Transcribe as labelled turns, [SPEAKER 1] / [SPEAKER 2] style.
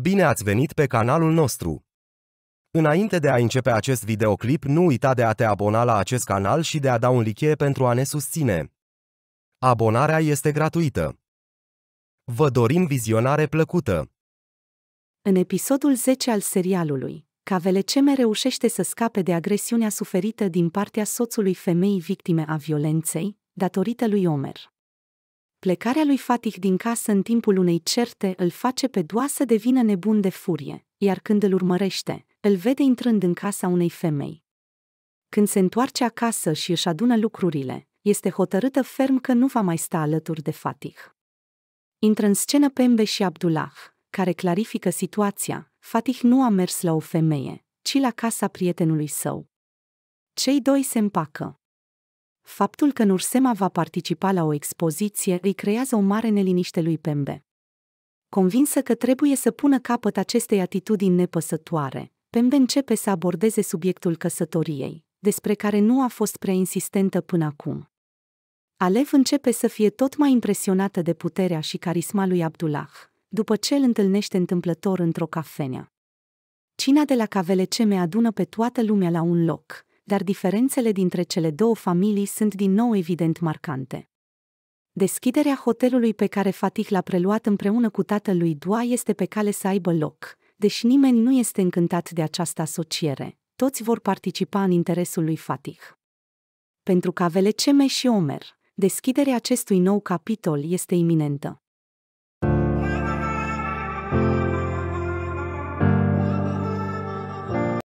[SPEAKER 1] Bine ați venit pe canalul nostru! Înainte de a începe acest videoclip, nu uita de a te abona la acest canal și de a da un like pentru a ne susține. Abonarea este gratuită. Vă dorim vizionare plăcută!
[SPEAKER 2] În episodul 10 al serialului, Cavaleceme reușește să scape de agresiunea suferită din partea soțului femeii victime a violenței, datorită lui Omer. Plecarea lui Fatih din casă în timpul unei certe îl face pe Doa să devină nebun de furie, iar când îl urmărește, îl vede intrând în casa unei femei. Când se întoarce acasă și își adună lucrurile, este hotărâtă ferm că nu va mai sta alături de Fatih. Intră în scenă Pembe și Abdullah, care clarifică situația, Fatih nu a mers la o femeie, ci la casa prietenului său. Cei doi se împacă. Faptul că Nursema va participa la o expoziție îi creează o mare neliniște lui Pembe. Convinsă că trebuie să pună capăt acestei atitudini nepăsătoare, Pembe începe să abordeze subiectul căsătoriei, despre care nu a fost prea insistentă până acum. Alev începe să fie tot mai impresionată de puterea și carisma lui Abdullah, după ce îl întâlnește întâmplător într-o cafenea. Cina de la Cavelece me adună pe toată lumea la un loc, dar diferențele dintre cele două familii sunt din nou evident marcante. Deschiderea hotelului pe care Fatih l-a preluat împreună cu tatălui Dua este pe cale să aibă loc, deși nimeni nu este încântat de această asociere. Toți vor participa în interesul lui Fatih. Pentru Cavele Ceme și Omer, deschiderea acestui nou capitol este iminentă.